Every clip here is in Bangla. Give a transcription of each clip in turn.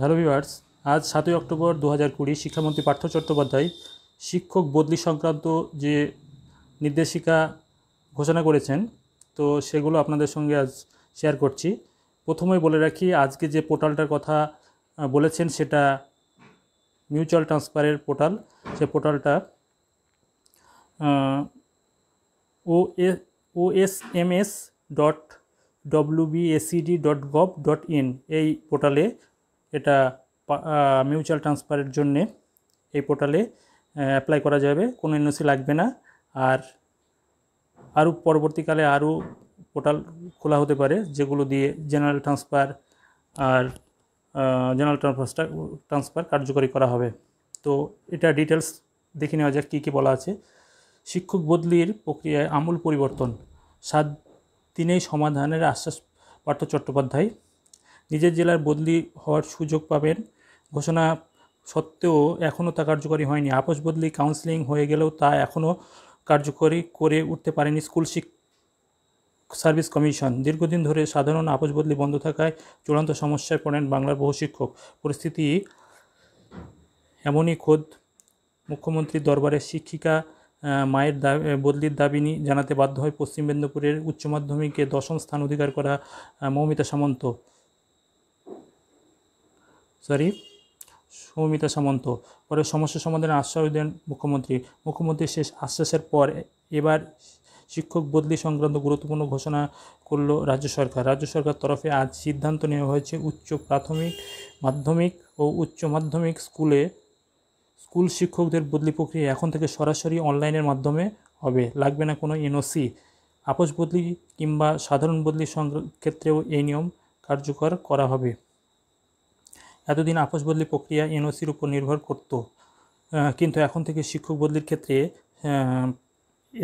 হ্যালো ভিউয়ার্স আজ সাতই অক্টোবর দু হাজার কুড়ি শিক্ষামন্ত্রী পার্থ চট্টোপাধ্যায় শিক্ষক বদলি সংক্রান্ত যে নির্দেশিকা ঘোষণা করেছেন তো সেগুলো আপনাদের সঙ্গে আজ শেয়ার করছি প্রথমে বলে রাখি আজকে যে পোর্টালটার কথা বলেছেন সেটা মিউচুয়াল ট্রান্সফারের পোর্টাল সে পোর্টালটা ও O S M S dot WBSED dot gov dot in এই পোর্টালে এটা মিউচুয়াল ট্রান্সফারের জন্যে এই পোর্টালে অ্যাপ্লাই করা যাবে কোনো এনওসি লাগবে না আর আরও পরবর্তীকালে আরও পোর্টাল খোলা হতে পারে যেগুলো দিয়ে জেনারেল ট্রান্সফার আর জেনারেল ট্রান্সফারটা ট্রান্সফার কার্যকরী করা হবে তো এটা ডিটেলস দেখে নেওয়া যাক কী কী বলা আছে শিক্ষক বদলির প্রক্রিয়ায় আমূল পরিবর্তন সাত দিনেই সমাধানের আশ্বাস পার্থ চট্টোপাধ্যায় নিজের জেলার বদলি হওয়ার সুযোগ পাবেন ঘোষণা সত্ত্বেও এখনও তা কার্যকরী হয়নি আপোষ বদলি কাউন্সিলিং হয়ে গেলেও তা এখনও কার্যকরী করে উঠতে পারেনি স্কুল শিক্ষা সার্ভিস কমিশন দীর্ঘদিন ধরে সাধারণ আপোষ বদলি বন্ধ থাকায় চূড়ান্ত সমস্যায় পড়েন বাংলার বহু শিক্ষক পরিস্থিতি এমনই খোদ মুখ্যমন্ত্রীর দরবারে শিক্ষিকা মায়ের দাবি বদলির দাবি জানাতে বাধ্য হয় পশ্চিম মেদিনীপুরের উচ্চ মাধ্যমিকে দশম স্থান অধিকার করা মৌমিতা সামন্ত সরি সৌমিতা সামন্ত পরে সমস্যা সমাধানের আশ্বাস দেন মুখ্যমন্ত্রী মুখ্যমন্ত্রী শেষ আশ্বাসের পর এবার শিক্ষক বদলি সংক্রান্ত গুরুত্বপূর্ণ ঘোষণা করল রাজ্য সরকার রাজ্য সরকার তরফে আজ সিদ্ধান্ত নেওয়া হয়েছে উচ্চ প্রাথমিক মাধ্যমিক ও উচ্চ মাধ্যমিক স্কুলে স্কুল শিক্ষকদের বদলি প্রক্রিয়া এখন থেকে সরাসরি অনলাইনের মাধ্যমে হবে লাগবে না কোনো এনওসি আপোষ বদলি কিংবা সাধারণ বদলি ক্ষেত্রেও এই নিয়ম কার্যকর করা হবে এতদিন আপোষ বদলি প্রক্রিয়া এনওসির উপর নির্ভর করত কিন্তু এখন থেকে শিক্ষক বদলির ক্ষেত্রে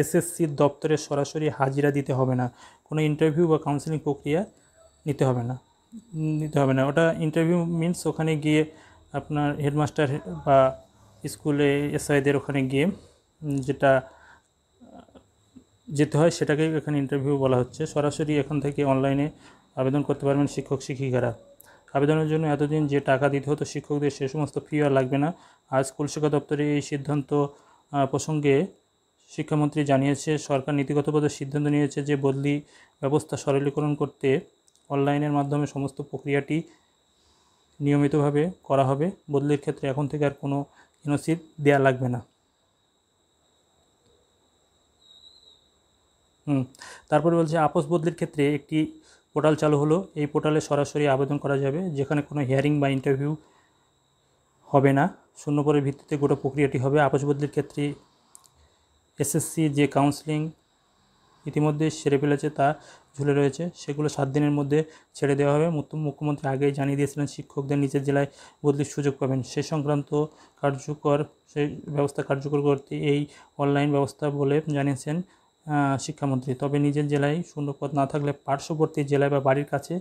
এসএসসির দপ্তরে সরাসরি হাজিরা দিতে হবে না কোনো ইন্টারভিউ বা কাউন্সিলিং প্রক্রিয়া নিতে হবে না নিতে হবে না ওটা ইন্টারভিউ মিনস ওখানে গিয়ে আপনার হেডমাস্টার বা স্কুলে এসআইদের ওখানে গিয়ে যেটা যেতে হয় সেটাকেই এখানে ইন্টারভিউ বলা হচ্ছে সরাসরি এখান থেকে অনলাইনে আবেদন করতে পারবেন শিক্ষক শিক্ষিকারা আবেদনের জন্য এতদিন যে টাকা দিতে হতো শিক্ষকদের সে সমস্ত ফি আর লাগবে না আর স্কুল শিক্ষা দপ্তরের এই সিদ্ধান্ত প্রসঙ্গে শিক্ষামন্ত্রী জানিয়েছে সরকার নীতিগতভাবে সিদ্ধান্ত নিয়েছে যে বদলি ব্যবস্থা সরলীকরণ করতে অনলাইনের মাধ্যমে সমস্ত প্রক্রিয়াটি নিয়মিতভাবে করা হবে বদলির ক্ষেত্রে এখন থেকে আর কোনো এনওসি দেওয়া লাগবে না হুম তারপরে বলছে আপোষ বদলির ক্ষেত্রে একটি পোর্টাল চালু হলো এই পোর্টালে সরাসরি আবেদন করা যাবে যেখানে কোনো হিয়ারিং বা ইন্টারভিউ হবে না শূন্যপরের ভিত্তিতে গোটা প্রক্রিয়াটি হবে আপস বদলির ক্ষেত্রে এসএসসি যে কাউন্সিলিং ইতিমধ্যে সেরে ফেলেছে তা ঝুলে রয়েছে সেগুলো সাত দিনের মধ্যে ছেড়ে দেওয়া হবে মুখ্যমন্ত্রী আগেই জানিয়ে দিয়েছিলেন শিক্ষকদের নিজের জেলায় বদলির সুযোগ পাবেন সে সংক্রান্ত কার্যকর সেই ব্যবস্থা কার্যকর করতে এই অনলাইন ব্যবস্থা বলে জানিয়েছেন শিক্ষামন্ত্রী তবে নিজের জেলায় শূন্যপদ না থাকলে পার্শ্ববর্তী জেলায় বা বাড়ির কাছে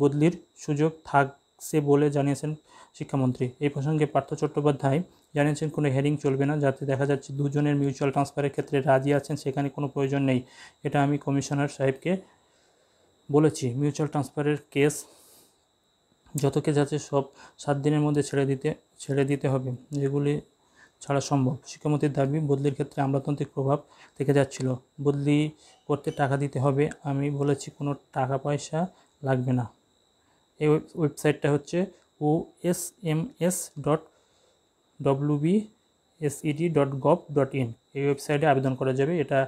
বদলির সুযোগ থাকছে বলে জানিয়েছেন শিক্ষামন্ত্রী এই প্রসঙ্গে পার্থ চট্টোপাধ্যায় জানিয়েছেন কোনো হেরিং চলবে না যাতে দেখা যাচ্ছে দুজনের মিউচুয়াল ট্রান্সফারের ক্ষেত্রে রাজি আছেন সেখানে কোনো প্রয়োজন নেই এটা আমি কমিশনার সাহেবকে বলেছি মিউচুয়াল ট্রান্সফারের কেস যত কেস আছে সব সাত দিনের মধ্যে ছেড়ে দিতে ছেড়ে দিতে হবে যেগুলি ছাড়া সম্ভব শিক্ষামন্ত্রীর দাবি বদলির ক্ষেত্রে আমলাতান্ত্রিক প্রভাব থেকে যাচ্ছিল বদলি করতে টাকা দিতে হবে আমি বলেছি কোনো টাকা পয়সা লাগবে না এই ওয়েবসাইটটা হচ্ছে O S M S dot B S E D dot gov dot in এই ওয়েবসাইটে আবেদন করা যাবে এটা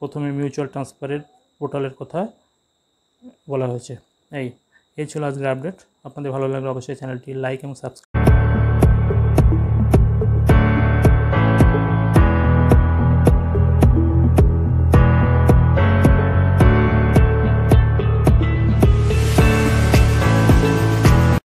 প্রথমে মিউচুয়াল ট্রান্সফারের পোর্টালের কথা বলা হয়েছে এই এই ছিল আজকের আপডেট আপনাদের ভালো লাগলে অবশ্যই চ্যানেলটি লাইক এবং সাবস্ক্রাইব